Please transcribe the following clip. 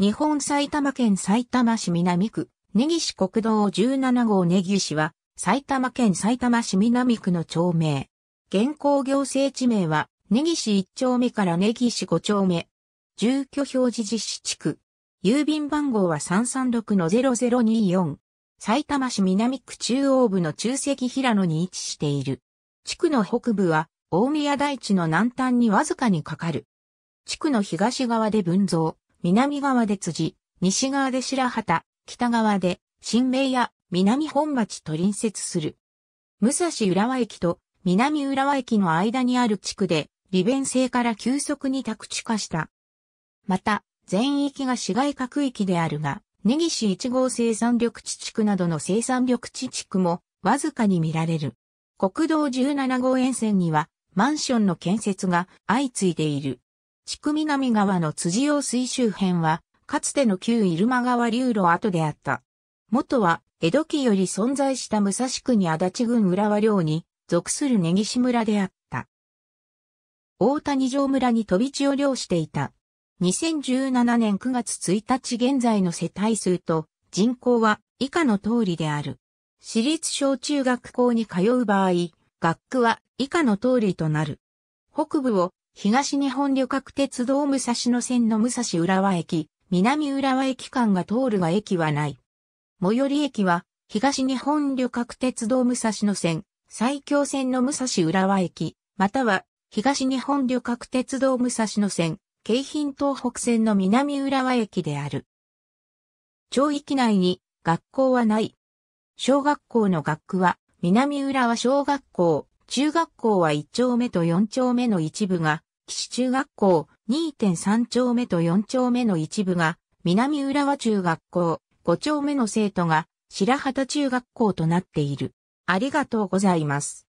日本埼玉県埼玉市南区、根岸国道17号根岸は、埼玉県埼玉市南区の町名。現行行政地名は、根岸1丁目から根岸5丁目。住居表示実施地区。郵便番号は336-0024。埼玉市南区中央部の中石平野に位置している。地区の北部は、大宮台地の南端にわずかにかかる。地区の東側で分蔵。南側で辻、西側で白旗、北側で新名や南本町と隣接する。武蔵浦和駅と南浦和駅の間にある地区で利便性から急速に宅地化した。また、全域が市街各域であるが、根岸1号生産緑地地区などの生産緑地地区もわずかに見られる。国道17号沿線にはマンションの建設が相次いでいる。地区南側の辻用水周辺は、かつての旧入間川流路跡であった。元は、江戸期より存在した武蔵国足立郡浦和領に属する根岸村であった。大谷城村に飛び地を漁していた。2017年9月1日現在の世帯数と人口は以下の通りである。私立小中学校に通う場合、学区は以下の通りとなる。北部を東日本旅客鉄道武蔵野線の武蔵浦和駅、南浦和駅間が通るが駅はない。最寄り駅は、東日本旅客鉄道武蔵野線、埼京線の武蔵浦和駅、または、東日本旅客鉄道武蔵野線、京浜東北線の南浦和駅である。町域内に学校はない。小学校の学区は南浦和小学校、中学校は1丁目と4丁目の一部が岸中学校2.3丁目と4丁目の一部が、南浦和中学校5丁目の生徒が、白旗中学校となっている。ありがとうございます。